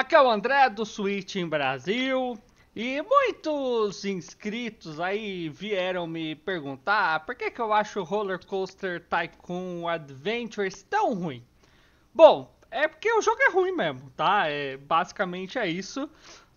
Aqui é o André do Switch em Brasil. E muitos inscritos aí vieram me perguntar por que, que eu acho o Roller Coaster Tycoon Adventures tão ruim. Bom, é porque o jogo é ruim mesmo, tá? É, basicamente é isso.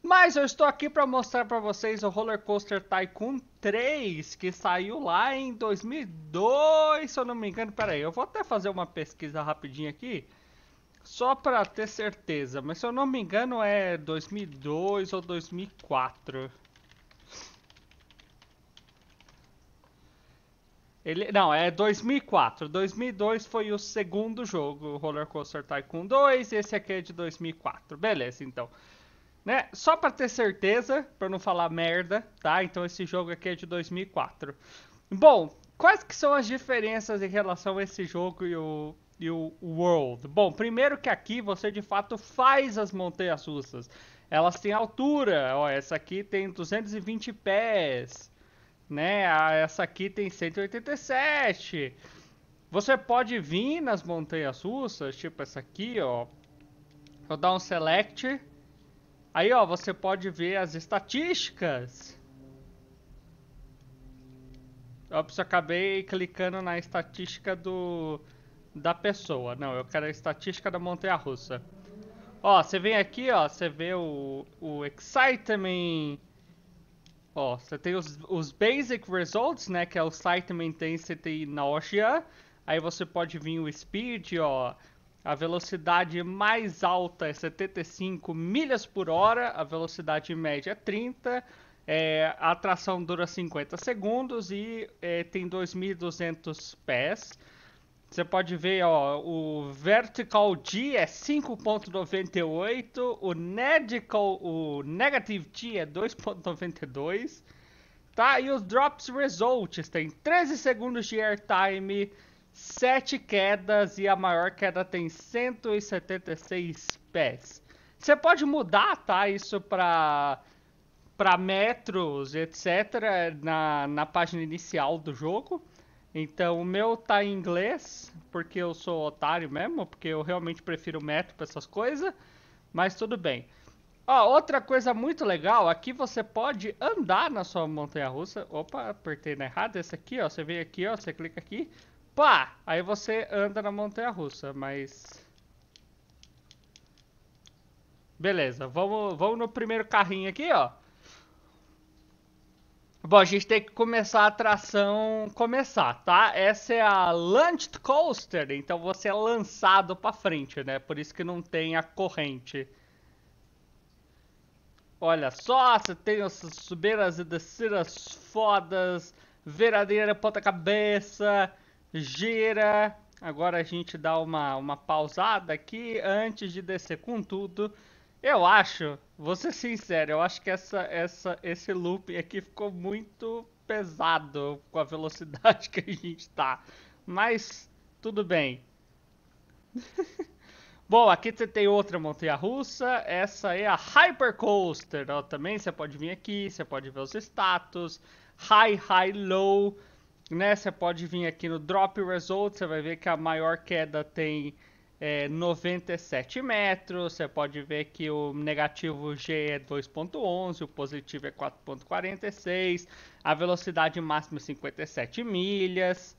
Mas eu estou aqui para mostrar para vocês o Roller Coaster Tycoon 3, que saiu lá em 2002, se eu não me engano. Pera aí, eu vou até fazer uma pesquisa rapidinho aqui. Só pra ter certeza, mas se eu não me engano é 2002 ou 2004. Ele, não, é 2004. 2002 foi o segundo jogo, Roller Coaster Tycoon 2, esse aqui é de 2004. Beleza, então. Né? Só para ter certeza, para não falar merda, tá? Então esse jogo aqui é de 2004. Bom, quais que são as diferenças em relação a esse jogo e o e o World. Bom, primeiro que aqui você de fato faz as montanhas russas. Elas têm altura, ó, essa aqui tem 220 pés, né? Essa aqui tem 187. Você pode vir nas montanhas russas, tipo essa aqui, ó. Vou dar um select. Aí, ó, você pode ver as estatísticas. Ops, eu acabei clicando na estatística do da pessoa. Não, eu quero a estatística da montanha russa. Ó, você vem aqui, ó, você vê o, o excitement. Ó, você tem os, os basic results, né, que é o excitement intensity e nausea. Aí você pode vir o speed, ó, a velocidade mais alta é 75 milhas por hora, a velocidade média é 30, é, a tração dura 50 segundos e é, tem 2.200 pés. Você pode ver, ó, o Vertical G é 5.98, o o Negative G é 2.92, tá? E os Drops Results tem 13 segundos de airtime, 7 quedas e a maior queda tem 176 pés. Você pode mudar, tá? Isso para metros, etc, na, na página inicial do jogo. Então, o meu tá em inglês, porque eu sou otário mesmo, porque eu realmente prefiro método para essas coisas, mas tudo bem. Ó, outra coisa muito legal, aqui você pode andar na sua montanha russa. Opa, apertei na errada, esse aqui, ó, você vem aqui, ó, você clica aqui, pá, aí você anda na montanha russa, mas Beleza, vamos, vamos no primeiro carrinho aqui, ó. Bom, a gente tem que começar a atração começar, tá? Essa é a Launched Coaster, então você é lançado para frente, né? Por isso que não tem a corrente. Olha só, você tem as subidas e descidas fodas, verdadeira ponta-cabeça, gira. Agora a gente dá uma, uma pausada aqui antes de descer com tudo. Eu acho, vou ser sincero, eu acho que essa, essa, esse loop aqui ficou muito pesado com a velocidade que a gente tá. Mas, tudo bem. Bom, aqui você tem outra montanha russa, essa é a Hypercoaster. Ó, também você pode vir aqui, você pode ver os status, high, high, low, né? Você pode vir aqui no Drop Result, você vai ver que a maior queda tem é, 97 metros. Você pode ver que o negativo G é 2.11, o positivo é 4.46, a velocidade máxima é 57 milhas,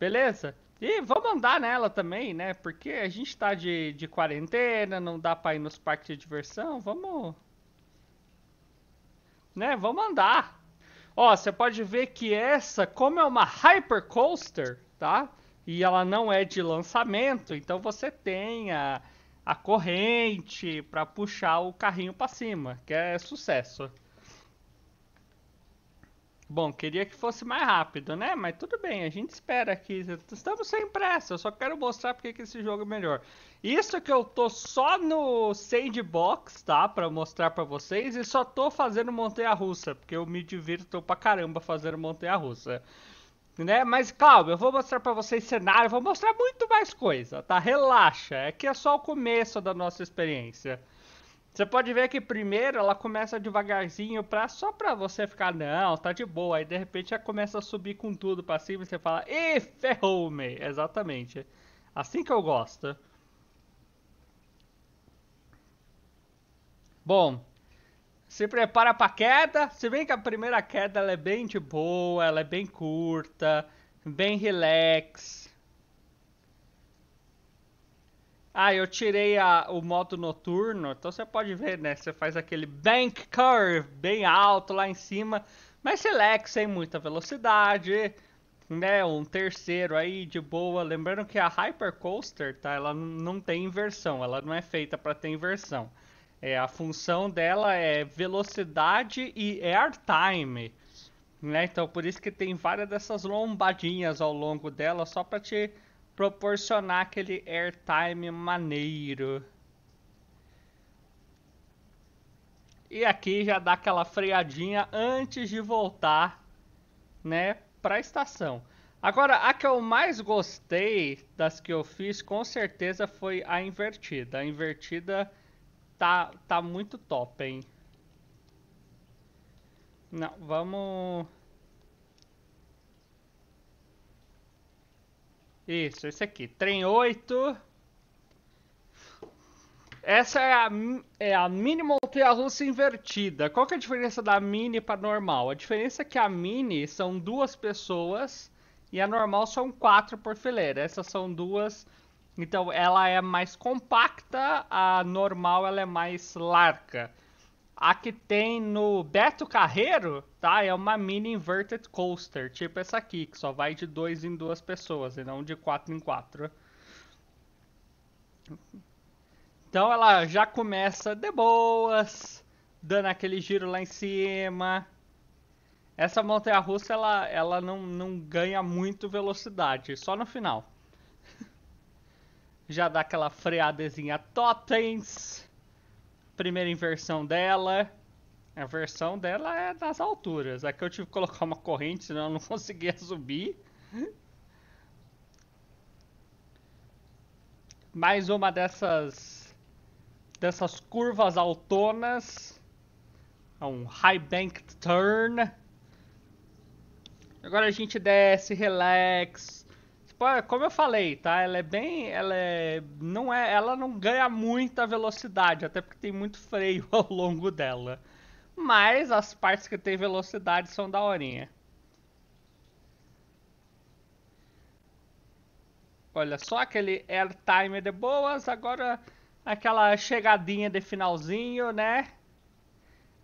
beleza? E vamos andar nela também, né? Porque a gente tá de, de quarentena, não dá pra ir nos parques de diversão, vamos. Né? Vamos andar. Ó, você pode ver que essa, como é uma hypercoaster, tá? e ela não é de lançamento, então você tem a, a corrente para puxar o carrinho para cima, que é sucesso. Bom, queria que fosse mais rápido, né? Mas tudo bem, a gente espera aqui. Estamos sem pressa, eu só quero mostrar porque que esse jogo é melhor. Isso que eu tô só no sandbox, tá? Pra mostrar pra vocês. E só tô fazendo montanha-russa, porque eu me divirto pra caramba fazendo montanha-russa né? Mas calma, eu vou mostrar para vocês cenário, vou mostrar muito mais coisa, tá? Relaxa, é que é só o começo da nossa experiência. Você pode ver que primeiro ela começa devagarzinho para só para você ficar não, tá de boa. Aí de repente ela começa a subir com tudo para cima e você fala: "E ferrou -me. Exatamente. Assim que eu gosto. Bom, se prepara pra queda. Se bem que a primeira queda ela é bem de boa, ela é bem curta, bem relax. Ah, eu tirei a, o modo noturno, então você pode ver, né? Você faz aquele bank curve bem alto lá em cima, mas relax, sem muita velocidade, né? Um terceiro aí de boa. Lembrando que a coaster, tá? Ela não tem inversão, ela não é feita para ter inversão. É, a função dela é velocidade e airtime. Né? Então por isso que tem várias dessas lombadinhas ao longo dela, só para te proporcionar aquele airtime maneiro. E aqui já dá aquela freadinha antes de voltar, né, para a estação. Agora, a que eu mais gostei das que eu fiz, com certeza foi a invertida. A invertida tá, tá muito top, hein? Não, vamos... Isso, esse aqui. Trem 8. Essa é a, é a mini montanha-russa invertida. Qual que é a diferença da mini para normal? A diferença é que a mini são duas pessoas e a normal são quatro por fileira. Essas são duas então ela é mais compacta, a normal ela é mais larga. A que tem no Beto Carreiro, tá? É uma mini inverted coaster, tipo essa aqui, que só vai de dois em duas pessoas e não de quatro em quatro. Então ela já começa de boas, dando aquele giro lá em cima. Essa montanha russa ela, ela não, não ganha muito velocidade, só no final já dá aquela freadezinha totens. Primeira inversão dela. A versão dela é das alturas. Aqui é eu tive que colocar uma corrente, senão eu não conseguia subir. Mais uma dessas dessas curvas autonas. É um high bank turn. Agora a gente desce, relax, Tipo, é, como eu falei, tá? Ela é bem, ela é, não é, ela não ganha muita velocidade, até porque tem muito freio ao longo dela. Mas as partes que tem velocidade são da horinha. Olha só aquele airtime de boas, agora aquela chegadinha de finalzinho, né?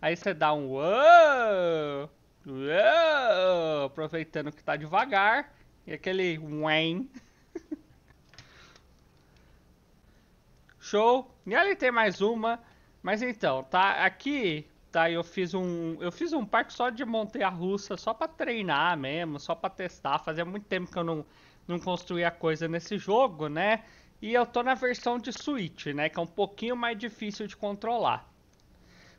Aí você dá um uou, uou, aproveitando que tá devagar. E aquele Wayne. Show. E ali tem mais uma. Mas então, tá aqui, tá, eu fiz um, eu fiz um parque só de montanha russa, só para treinar mesmo, só para testar. Fazia muito tempo que eu não não construía coisa nesse jogo, né? E eu tô na versão de Switch, né, que é um pouquinho mais difícil de controlar.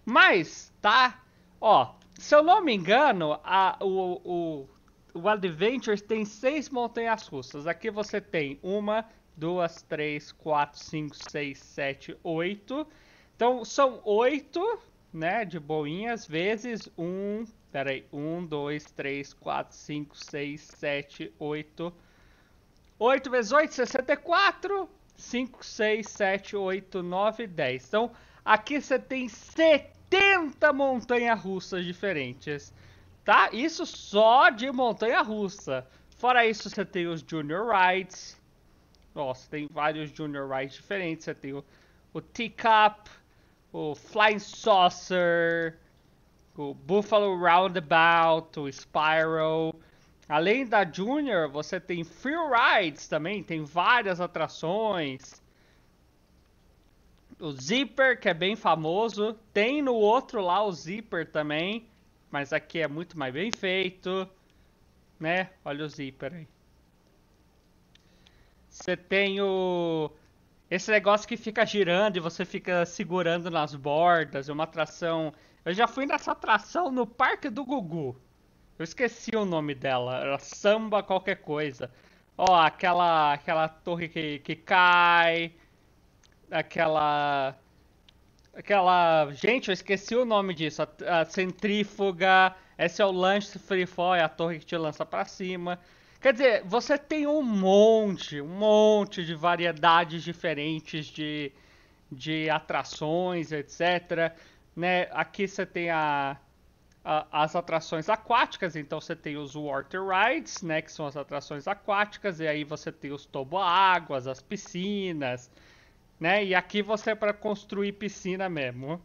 Mas, tá? Ó, se eu não me engano, a, o, o, o Adventures tem seis montanhas russas. Aqui você tem uma, duas, três, quatro, cinco, seis, sete, oito. Então são oito, né? De boinhas, vezes um. Peraí, um, dois, três, quatro, cinco, seis, sete, oito. 8 vezes 8, 64. 5, 6, 7, 8, 9, 10. Então, aqui você tem 70 montanhas russas diferentes. Tá? Isso só de montanha russa. Fora isso, você tem os Junior Rides. Nossa, tem vários Junior Rides diferentes. Você tem o, o Teacup, o Flying Saucer, o Buffalo Roundabout, o Spiral. Além da Junior, você tem Free Rides também, tem várias atrações. O Zipper, que é bem famoso. Tem no outro lá o Zipper também mas aqui é muito mais bem feito, né? Olha o zíper aí. Você tem o esse negócio que fica girando e você fica segurando nas bordas, é uma atração. Eu já fui nessa atração no Parque do Gugu. Eu esqueci o nome dela, era samba qualquer coisa. Ó, aquela aquela torre que, que cai, aquela Aquela. Gente, eu esqueci o nome disso. A, a centrífuga. Esse é o lance free fall, é a torre que te lança para cima. Quer dizer, você tem um monte, um monte de variedades diferentes de, de atrações, etc. Né? Aqui você tem a, a, as atrações aquáticas, então você tem os water rides, né? Que são as atrações aquáticas, e aí você tem os toboáguas, as piscinas, né? E aqui você é para construir piscina mesmo.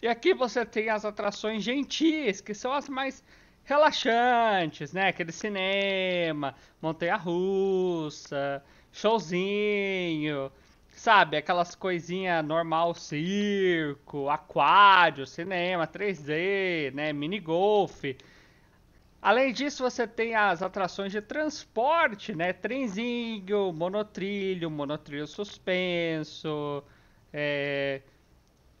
E aqui você tem as atrações gentis, que são as mais relaxantes, né? Aquele cinema, montanha-russa, showzinho, sabe? Aquelas coisinhas normal, circo, aquário, cinema 3D, né? Mini golfe. Além disso, você tem as atrações de transporte, né? Trenzinho, monotrilho, monotrilho suspenso. É...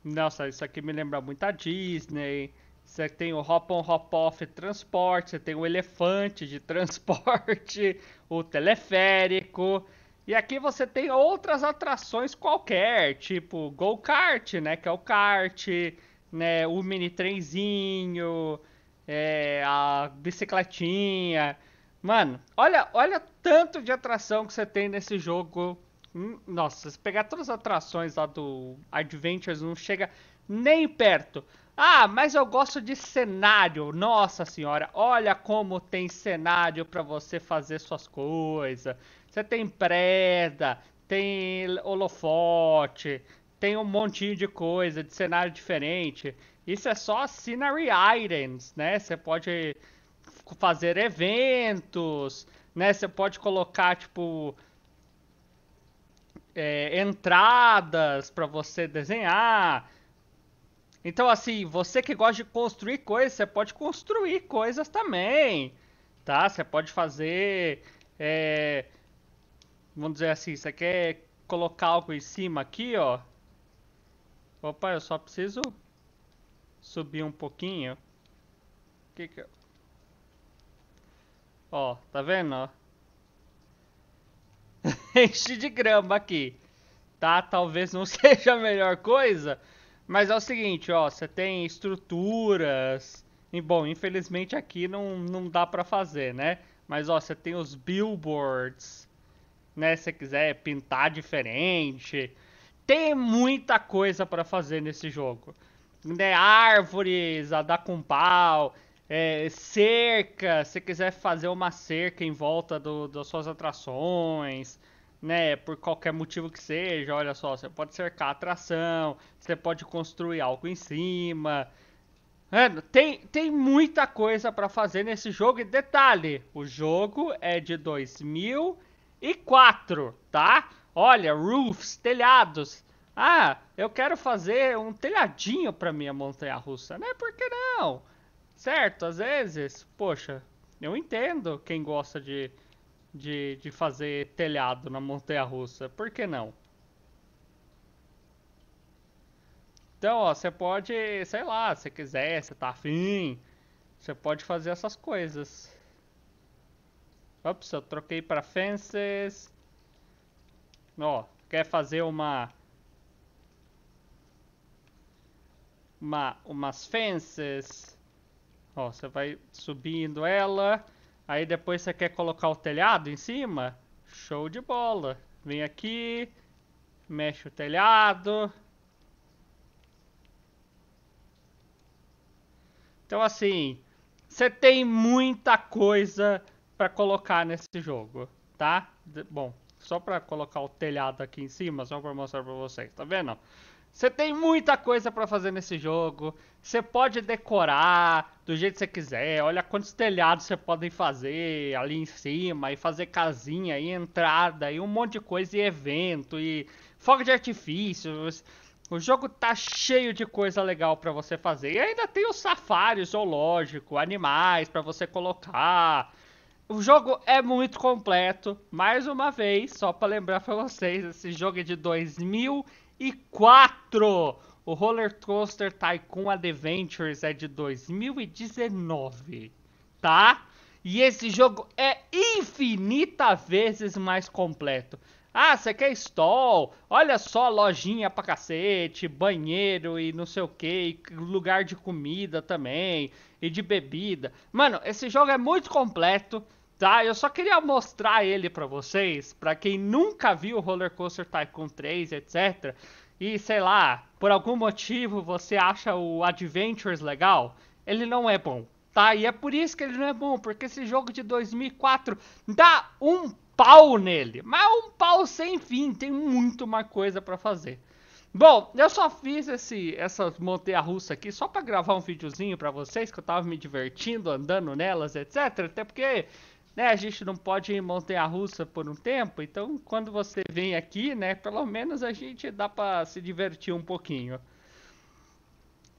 Nossa, isso aqui me lembra muito a Disney. Você tem o hop-on, hop-off transporte, você tem o elefante de transporte, o teleférico. E aqui você tem outras atrações qualquer, tipo go-kart, né? Que é o kart, né? O mini trenzinho é, a bicicletinha. Mano, olha, olha tanto de atração que você tem nesse jogo. Hum, nossa, se pegar todas as atrações lá do Adventures, não chega nem perto. Ah, mas eu gosto de cenário. Nossa senhora, olha como tem cenário para você fazer suas coisas. Você tem preda, tem holofote, tem um montinho de coisa, de cenário diferente. Isso é só scenery items, né? Você pode fazer eventos, né? Você pode colocar tipo é, entradas para você desenhar. Então assim, você que gosta de construir coisas, você pode construir coisas também, tá? Você pode fazer, é, vamos dizer assim, você quer colocar algo em cima aqui, ó. Opa, eu só preciso subir um pouquinho. Que que eu... Ó, tá vendo, Enche de grama aqui. Tá, talvez não seja a melhor coisa, mas é o seguinte, ó, você tem estruturas. E, bom, infelizmente aqui não, não dá pra fazer, né? Mas, ó, você tem os billboards, né? Se você quiser pintar diferente, tem muita coisa para fazer nesse jogo. Né? Árvores a dar com pau, é, cerca, se quiser fazer uma cerca em volta do, das suas atrações, né? Por qualquer motivo que seja, olha só, você pode cercar a atração, você pode construir algo em cima. É, tem, tem muita coisa para fazer nesse jogo. E detalhe, o jogo é de 2004, tá? Olha, roofs, telhados. Ah, eu quero fazer um telhadinho para minha montanha russa, né? Por que não? Certo, às vezes, poxa, eu entendo quem gosta de, de, de fazer telhado na montanha russa, por que não? Então, ó, você pode, sei lá, se quiser, se tá afim, você pode fazer essas coisas. Ops, eu troquei para fences. Ó, quer fazer uma... Uma, umas fences. Ó, você vai subindo ela. Aí depois você quer colocar o telhado em cima. Show de bola. Vem aqui. Mexe o telhado. Então, assim, você tem muita coisa para colocar nesse jogo, tá? Bom, só para colocar o telhado aqui em cima, só para mostrar para vocês, tá vendo? Você tem muita coisa para fazer nesse jogo. Você pode decorar do jeito que você quiser. Olha quantos telhados você podem fazer ali em cima e fazer casinha e entrada e um monte de coisa e evento e fogo de artifícios. O jogo tá cheio de coisa legal para você fazer. E ainda tem o safári, zoológico, animais para você colocar. O jogo é muito completo. Mais uma vez, só para lembrar para vocês, esse jogo é de 2004. O Roller Coaster Tycoon Adventures é de 2019, tá? E esse jogo é infinita vezes mais completo. Ah, você quer stall? Olha só, lojinha pra cacete, banheiro e não sei o que, lugar de comida também e de bebida. Mano, esse jogo é muito completo, tá? Eu só queria mostrar ele para vocês, para quem nunca viu Roller Coaster Tycoon 3, etc. E sei lá, por algum motivo você acha o Adventures legal, ele não é bom, tá? E é por isso que ele não é bom, porque esse jogo de 2004 dá um pau nele, mas é um pau sem fim, tem muito uma coisa para fazer. Bom, eu só fiz esse, essa montanha russa aqui só para gravar um videozinho para vocês, que eu tava me divertindo, andando nelas, etc. Até porque, né, a gente não pode ir em montanha russa por um tempo, então quando você vem aqui, né, pelo menos a gente dá para se divertir um pouquinho.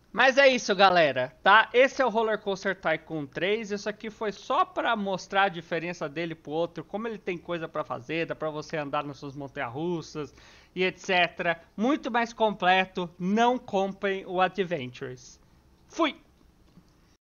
Mas é isso, galera, tá? Esse é o Roller Coaster Tycoon 3. Isso aqui foi só para mostrar a diferença dele pro outro, como ele tem coisa para fazer, dá para você andar nas suas montanhas russas e etc. Muito mais completo. Não comprem o Adventures. Fui!